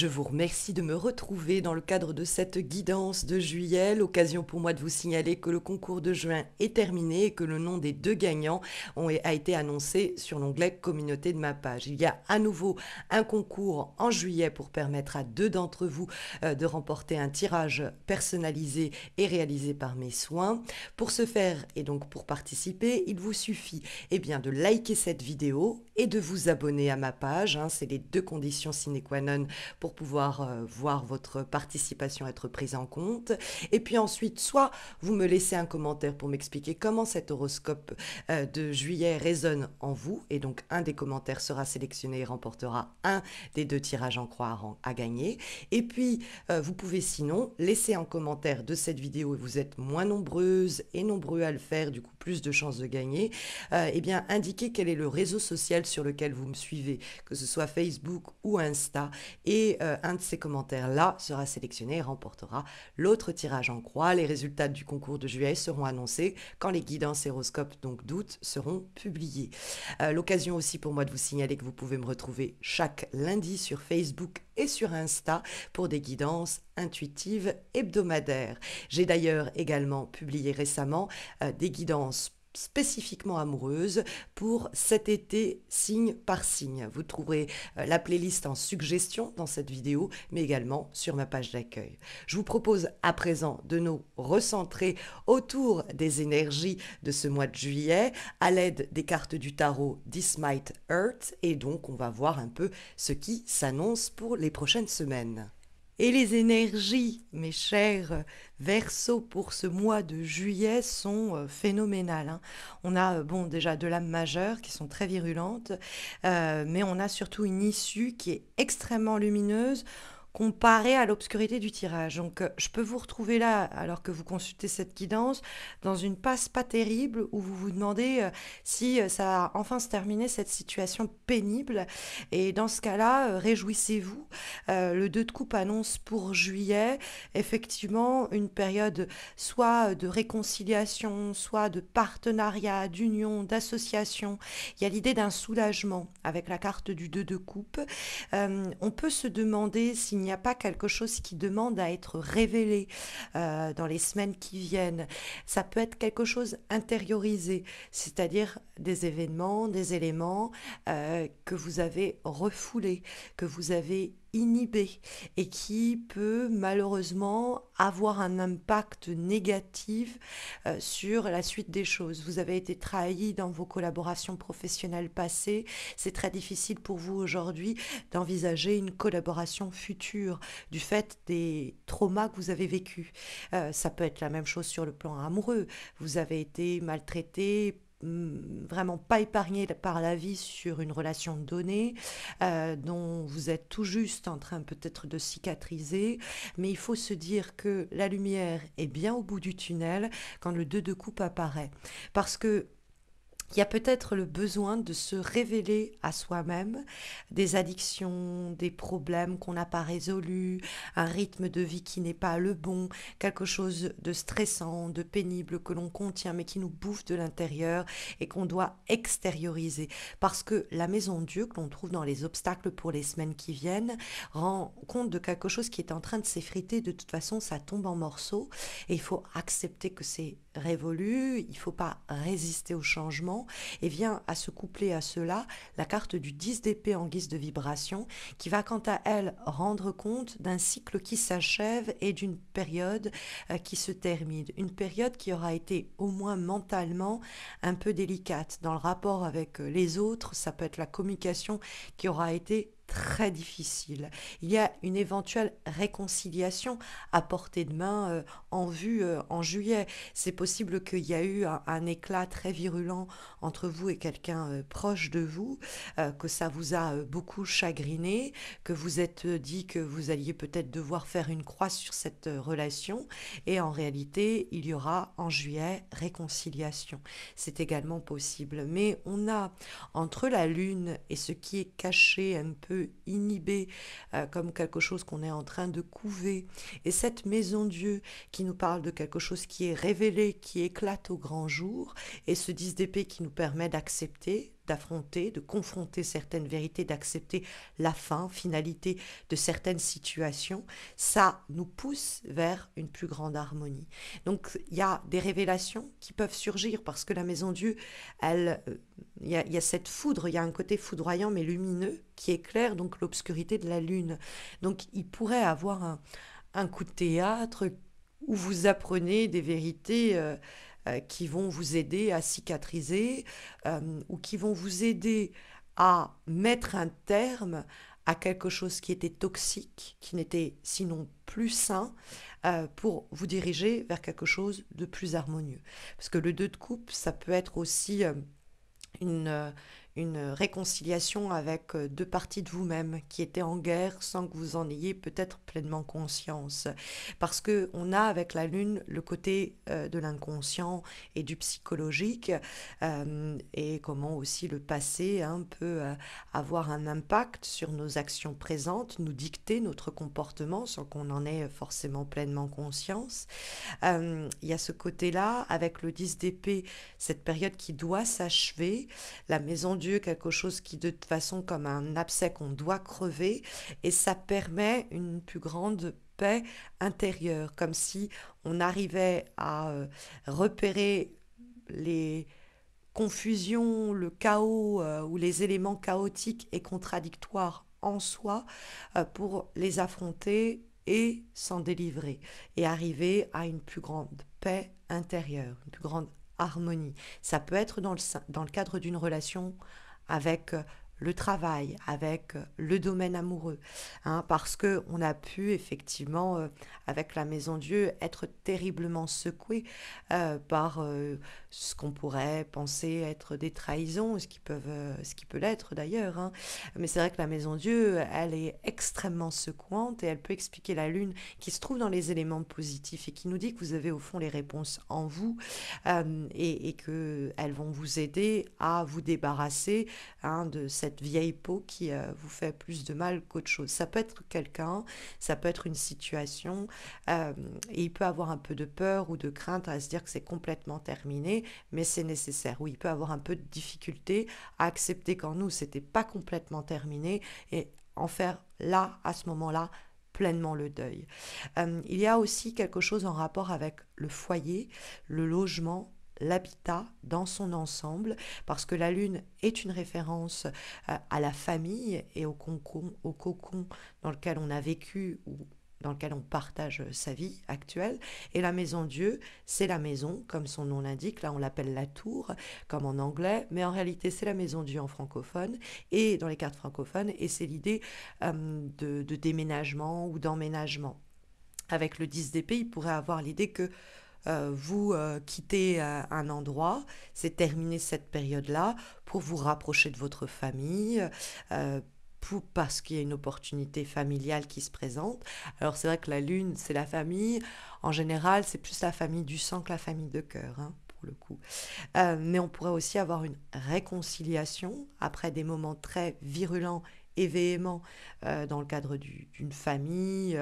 Je vous remercie de me retrouver dans le cadre de cette guidance de juillet, Occasion pour moi de vous signaler que le concours de juin est terminé et que le nom des deux gagnants a été annoncé sur l'onglet communauté de ma page. Il y a à nouveau un concours en juillet pour permettre à deux d'entre vous euh, de remporter un tirage personnalisé et réalisé par mes soins. Pour ce faire et donc pour participer, il vous suffit eh bien, de liker cette vidéo et de vous abonner à ma page. Hein. C'est les deux conditions sine qua non pour pouvoir euh, voir votre participation être prise en compte. Et puis ensuite, soit vous me laissez un commentaire pour m'expliquer comment cet horoscope euh, de juillet résonne en vous. Et donc, un des commentaires sera sélectionné et remportera un des deux tirages en croix à, gagner. Et puis, euh, vous pouvez sinon laisser un commentaire de cette vidéo et vous êtes moins nombreuses et nombreux à le faire, du coup, plus de chances de gagner. Et eh bien, indiquer quel est le réseau social sur lequel vous me suivez, que ce soit Facebook ou Insta, et euh, un de ces commentaires-là sera sélectionné et remportera l'autre tirage en croix. Les résultats du concours de juillet seront annoncés quand les guidances Héroscope donc d'août seront publiés. Euh, l'occasion aussi pour moi de vous signaler que vous pouvez me retrouver chaque lundi sur Facebook et sur Insta pour des guidances intuitives hebdomadaires. J'ai d'ailleurs également publié récemment euh, des guidances spécifiquement amoureuse pour cet été signe par signe. Vous trouverez euh, la playlist en suggestion dans cette vidéo, mais également sur ma page d'accueil. Je vous propose à présent de nous recentrer autour des énergies de ce mois de juillet à l'aide des cartes du tarot This Might Hurt et donc on va voir un peu ce qui s'annonce pour les prochaines semaines. Et les énergies, mes chers euh, versos, pour ce mois de juillet sont euh, phénoménales. Hein. On a, euh, bon, déjà de lames majeure qui sont très virulentes, mais on a surtout une issue qui est extrêmement lumineuse comparé à l'obscurité du tirage. Donc euh, je peux vous retrouver là, alors que vous consultez cette guidance, dans une passe pas terrible où vous vous demandez euh, si euh, ça va enfin se terminer cette situation pénible. Et dans ce cas-là, réjouissez-vous. le 2 de coupe annonce pour juillet, effectivement, une période soit de réconciliation, soit de partenariat, d'union, d'association. Il y a l'idée d'un soulagement avec la carte du 2 de coupe. on peut se demander si il n'y a pas quelque chose qui demande à être révélé euh, dans les semaines qui viennent, ça peut être quelque chose intériorisé, c'est-à-dire des événements, des éléments euh, que vous avez refoulés, que vous avez inhibé et qui peut malheureusement avoir un impact négatif euh, sur la suite des choses. Vous avez été trahi dans vos collaborations professionnelles passées, c'est très difficile pour vous aujourd'hui d'envisager une collaboration future du fait des traumas que vous avez vécus. Euh, ça peut être la même chose sur le plan amoureux. Vous avez été maltraité Mm, vraiment pas épargné par la vie sur une relation donnée, euh, dont vous êtes tout juste en train peut-être de cicatriser, mais il faut se dire que la lumière est bien au bout du tunnel quand le 2 de coupe apparaît. Parce que il y a peut-être le besoin de se révéler à soi-même des addictions, des problèmes qu'on n'a pas résolus, un rythme de vie qui n'est pas le bon, quelque chose de stressant, de pénible que l'on contient mais qui nous bouffe de l'intérieur et qu'on doit extérioriser. Parce que la maison Dieu que l'on trouve dans les obstacles pour les semaines qui viennent rend compte de quelque chose qui est en train de s'effriter. De toute façon, ça tombe en morceaux et il faut accepter que c'est révolu, il ne faut pas résister au changement et vient eh à se coupler à cela la carte du 10 d'épée en guise de vibration, qui va quant à elle rendre compte d'un cycle qui s'achève et d'une période euh, qui se termine. Une période qui aura été au moins mentalement un peu délicate dans le rapport avec euh, les autres, ça peut être la communication qui aura été très difficile. Il y a une éventuelle réconciliation à portée de main euh, en vue euh, en juillet. C'est possible qu'il y a eu un, éclat très virulent entre vous et quelqu'un euh, proche de vous, que ça vous a beaucoup chagriné, que vous êtes dit que vous alliez peut-être devoir faire une croix sur cette relation et en réalité, il y aura en juillet réconciliation. C'est également possible. Mais on a entre la lune et ce qui est caché un peu inhibé, euh, comme quelque chose qu'on est en train de couver. Et cette maison Dieu qui nous parle de quelque chose qui est révélé, qui éclate au grand jour, et ce 10 d'épée qui nous permet d'accepter d'affronter, de confronter certaines vérités, d'accepter la fin, finalité de certaines situations, ça nous pousse vers une plus grande harmonie. Donc il y a des révélations qui peuvent surgir parce que la maison Dieu, elle, euh, il y, a, cette foudre, il y a un côté foudroyant mais lumineux qui éclaire donc l'obscurité de la lune. Donc il pourrait avoir un, coup de théâtre où vous apprenez des vérités. Euh, euh, qui vont vous aider à cicatriser euh, ou qui vont vous aider à mettre un terme à quelque chose qui était toxique, qui n'était sinon plus sain, euh, pour vous diriger vers quelque chose de plus harmonieux. Parce que le 2 de coupe, ça peut être aussi une, une réconciliation avec euh, deux parties de vous-même qui étaient en guerre sans que vous en ayez peut-être pleinement conscience. Parce que on a avec la Lune le côté euh, de l'inconscient et du psychologique euh, et comment aussi le passé un hein, peut avoir un impact sur nos actions présentes, nous dicter notre comportement sans qu'on en ait forcément pleinement conscience. Il y a ce côté-là avec le 10 d'épée, cette période qui doit s'achever, la maison quelque chose qui de toute façon comme un abcès qu'on doit crever, et ça permet une plus grande paix intérieure, comme si on arrivait à euh, repérer les confusions, le chaos euh, ou les éléments chaotiques et contradictoires en soi euh, pour les affronter et s'en délivrer et arriver à une plus grande paix intérieure, une plus grande harmonie. Ça peut être dans le, dans le cadre d'une relation avec euh, le travail, avec euh, le domaine amoureux, hein, parce que on a pu effectivement, euh, avec la Maison Dieu, être terriblement secoué euh, par ce qu'on pourrait penser être des trahisons, ce qui peuvent, ce qui peut l'être d'ailleurs. Hein. Mais c'est vrai que la Maison Dieu, elle est extrêmement secouante et elle peut expliquer la lune qui se trouve dans les éléments positifs et qui nous dit que vous avez au fond les réponses en vous et, et que elles vont vous aider à vous débarrasser hein, de cette cette vieille peau qui euh, vous fait plus de mal qu'autre chose. Ça peut être quelqu'un, ça peut être une situation, euh, et il peut avoir un peu de peur ou de crainte à se dire que c'est complètement terminé, mais c'est nécessaire. Ou il peut avoir un peu de difficulté à accepter qu'en nous, c'était pas complètement terminé, et en faire là, à ce moment-là, pleinement le deuil. Euh, il y a aussi quelque chose en rapport avec le foyer, le logement l'habitat dans son ensemble, parce que la Lune est une référence euh, à la famille et au cocon, au cocon dans lequel on a vécu ou dans lequel on partage sa vie actuelle. Et la maison Dieu, c'est la maison, comme son nom l'indique. Là, on l'appelle la tour, comme en anglais, mais en réalité, c'est la maison Dieu en francophone et dans les cartes francophones. Et c'est l'idée euh, de, déménagement ou d'emménagement. Avec le 10 d'épée, il pourrait avoir l'idée que euh, vous euh, quittez euh, un endroit, c'est terminer cette période-là pour vous rapprocher de votre famille. Pour, parce qu'il y a une opportunité familiale qui se présente. Alors c'est vrai que la lune, c'est la famille. En général, c'est plus la famille du sang que la famille de cœur. Hein, pour le coup. mais on pourrait aussi avoir une réconciliation après des moments très virulents et véhéments dans le cadre d'une famille,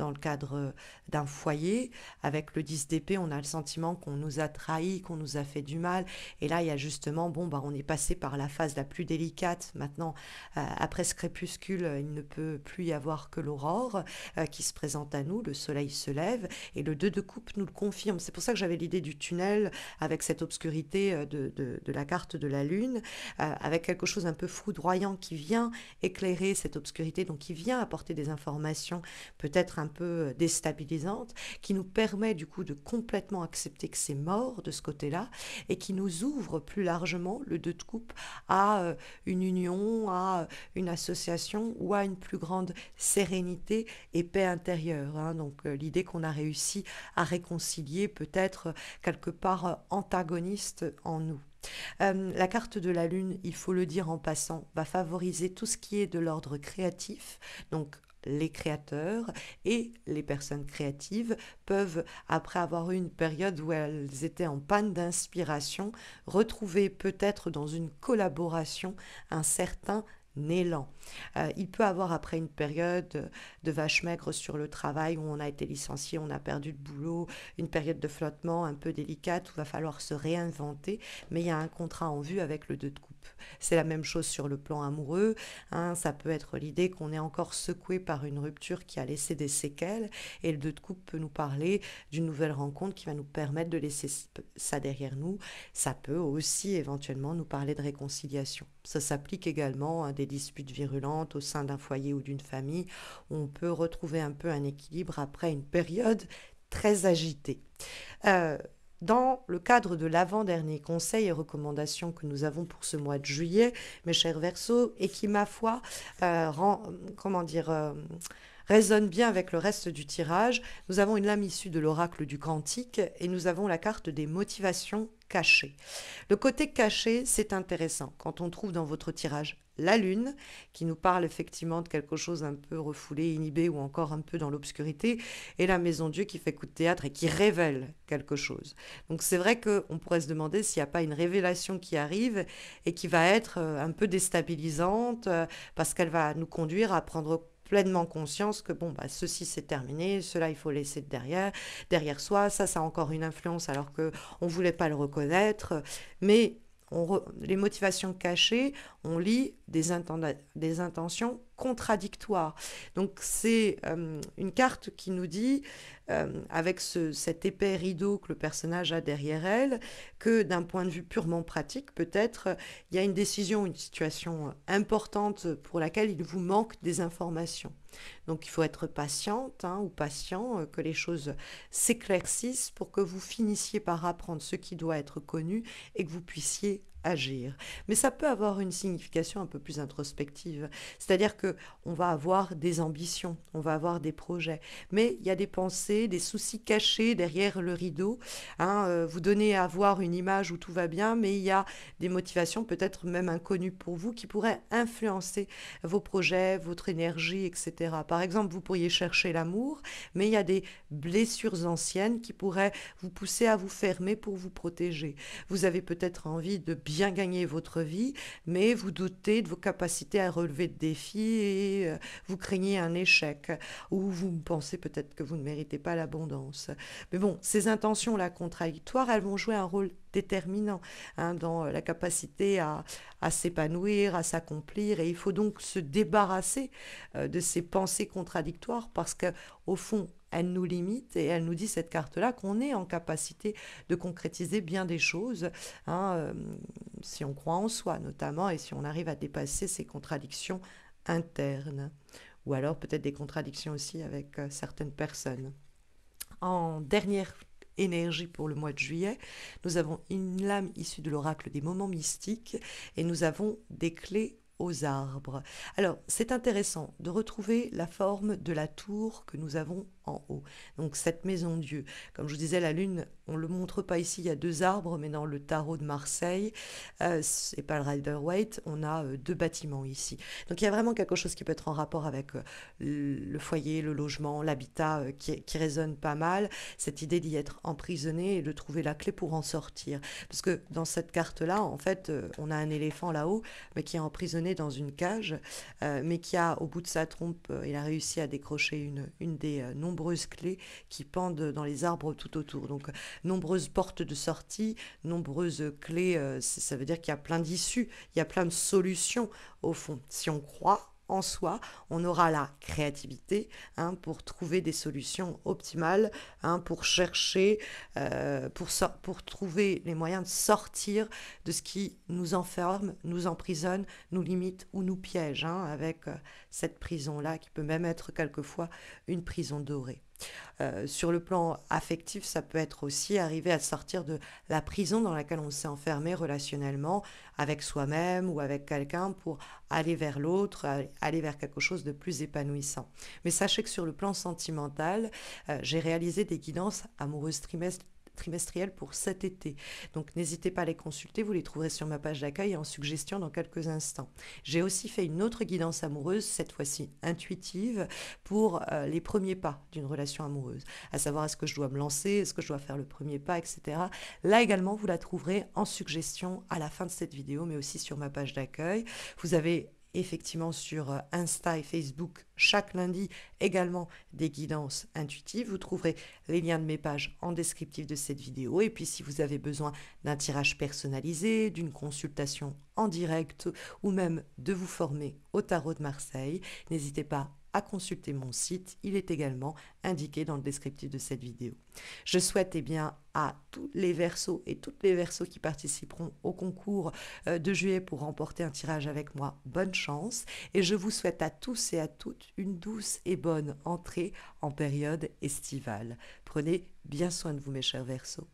dans le cadre euh, d'un foyer. Avec le 10 d'épée, on a le sentiment qu'on nous a trahi qu'on nous a fait du mal. Et là, il y a justement, bon, bah, on est passé par la phase la plus délicate. Maintenant, euh, après ce crépuscule, euh, il ne peut plus y avoir que l'aurore qui se présente à nous. Le soleil se lève et le 2 de coupe nous le confirme. C'est pour ça que j'avais l'idée du tunnel avec cette obscurité de, de, la carte de la lune, avec quelque chose un peu foudroyant qui vient éclairer cette obscurité, donc qui vient apporter des informations peut-être un peu euh, déstabilisante, qui nous permet du coup de complètement accepter que c'est mort de ce côté-là et qui nous ouvre plus largement le deux de coupe à euh, une union, à euh, une association ou à une plus grande sérénité et paix intérieure. Hein. Donc l'idée qu'on a réussi à réconcilier peut-être quelque part antagoniste en nous. la carte de la Lune, il faut le dire en passant, va favoriser tout ce qui est de l'ordre créatif, donc les créateurs et les personnes créatives peuvent, après avoir eu une période où elles étaient en panne d'inspiration, retrouver peut-être dans une collaboration un certain élan. Euh, il peut avoir après une période de vache maigre sur le travail où on a été licencié, on a perdu le boulot, une période de flottement un peu délicate où il va falloir se réinventer, mais il y a un contrat en vue avec le deux de c'est la même chose sur le plan amoureux. Hein, ça peut être l'idée qu'on est encore secoué par une rupture qui a laissé des séquelles. Et le deux de coupe peut nous parler d'une nouvelle rencontre qui va nous permettre de laisser ça derrière nous. Ça peut aussi éventuellement nous parler de réconciliation. Ça s'applique également à des disputes virulentes au sein d'un foyer ou d'une famille. on peut retrouver un peu un équilibre après une période très agitée. Euh, dans le cadre de l'avant-dernier conseil et recommandation que nous avons pour ce mois de juillet, mes chers Verseaux, et qui, ma foi, euh, rend, comment dire, euh, résonne bien avec le reste du tirage, nous avons une lame issue de l'oracle du Cantique et nous avons la carte des motivations caché. Le côté caché, c'est intéressant. Quand on trouve dans votre tirage la lune, qui nous parle effectivement de quelque chose un peu refoulé, inhibé ou encore un peu dans l'obscurité, et la maison Dieu qui fait coup de théâtre et qui révèle quelque chose. Donc c'est vrai qu'on pourrait se demander s'il n'y a pas une révélation qui arrive et qui va être euh, un peu déstabilisante euh, parce qu'elle va nous conduire à prendre pleinement conscience que bon, bah, ceci c'est terminé, cela il faut laisser derrière, derrière soi, ça ça a encore une influence alors que on voulait pas le reconnaître, mais on les motivations cachées, on lit des, des intentions contradictoire. Donc c'est euh, une carte qui nous dit, euh, avec cet épais rideau que le personnage a derrière elle, que d'un point de vue purement pratique, peut-être il y a une décision, une situation importante pour laquelle il vous manque des informations. Donc il faut être patiente hein, ou patient, euh, que les choses s'éclaircissent pour que vous finissiez par apprendre ce qui doit être connu et que vous puissiez agir. Mais ça peut avoir une signification un peu plus introspective. C'est-à-dire que on va avoir des ambitions, on va avoir des projets, mais il y a des pensées, des soucis cachés derrière le rideau. Hein, euh, vous donnez à voir une image où tout va bien, mais il y a des motivations peut-être même inconnues pour vous qui pourraient influencer vos projets, votre énergie, etc. Par exemple, vous pourriez chercher l'amour, mais il y a des blessures anciennes qui pourraient vous pousser à vous fermer pour vous protéger. Vous avez peut-être envie de bien gagner votre vie, mais vous doutez de vos capacités à relever de défis et euh, vous craignez un échec ou vous pensez peut-être que vous ne méritez pas l'abondance. Mais bon, ces intentions-là contradictoires, elles vont jouer un rôle déterminant hein, dans euh, la capacité à, s'épanouir, à s'accomplir. Et il faut donc se débarrasser euh, de ces pensées contradictoires parce que au fond, elle nous limite et elle nous dit cette carte-là qu'on est en capacité de concrétiser bien des choses, hein, euh, si on croit en soi notamment et si on arrive à dépasser ces contradictions internes, ou alors peut-être des contradictions aussi avec euh, certaines personnes. En dernière énergie pour le mois de juillet. Nous avons une lame issue de l'oracle des moments mystiques et nous avons des clés aux arbres. Alors, c'est intéressant de retrouver la forme de la tour que nous avons haut. Donc cette maison Dieu, comme je vous disais, la lune, on le montre pas ici, il y a deux arbres, mais dans le tarot de Marseille euh, c'est pas le Rider Waite, on a euh, deux bâtiments ici. Donc il y a vraiment quelque chose qui peut être en rapport avec euh, le foyer, le logement, l'habitat qui, résonne pas mal. Cette idée d'y être emprisonné et de trouver la clé pour en sortir, parce que dans cette carte-là, en fait, on a un éléphant là-haut, mais qui est emprisonné dans une cage, mais qui a au bout de sa trompe, il a réussi à décrocher une, une des nombreuses clés qui pendent dans les arbres tout autour. Donc, nombreuses portes de sortie, nombreuses clés, euh, ça veut dire qu'il y a plein d'issues, il y a plein de solutions au fond. Si on croit, en soi, on aura la créativité hein, pour trouver des solutions optimales, hein, pour chercher, euh, pour, pour trouver les moyens de sortir de ce qui nous enferme, nous emprisonne, nous limite ou nous piège, hein, avec euh, cette prison-là qui peut même être quelquefois une prison dorée. Euh, sur le plan affectif, ça peut être aussi arriver à sortir de la prison dans laquelle on s'est enfermé relationnellement avec soi-même ou avec quelqu'un pour aller vers l'autre, aller vers quelque chose de plus épanouissant. Mais sachez que sur le plan sentimental, euh, j'ai réalisé des guidances amoureuses trimestres trimestriel pour cet été. Donc n'hésitez pas à les consulter, vous les trouverez sur ma page d'accueil et en suggestion dans quelques instants. J'ai aussi fait une autre guidance amoureuse, cette fois-ci intuitive, pour euh, les premiers pas d'une relation amoureuse, à savoir est-ce que je dois me lancer, est-ce que je dois faire le premier pas, etc. Là également, vous la trouverez en suggestion à la fin de cette vidéo, mais aussi sur ma page d'accueil. Vous avez effectivement sur euh, Insta et Facebook chaque lundi, également des guidances intuitives. Vous trouverez les liens de mes pages en descriptif de cette vidéo. Et puis si vous avez besoin d'un tirage personnalisé, d'une consultation en direct ou même de vous former au tarot de Marseille, n'hésitez pas à consulter mon site. Il est également indiqué dans le descriptif de cette vidéo. Je souhaite eh bien, à tous les versos et toutes les versos qui participeront au concours euh, de juillet pour remporter un tirage avec moi, bonne chance. Et je vous souhaite à tous et à toutes une douce et bonne entrée en période estivale. Prenez bien soin de vous, mes chers versos.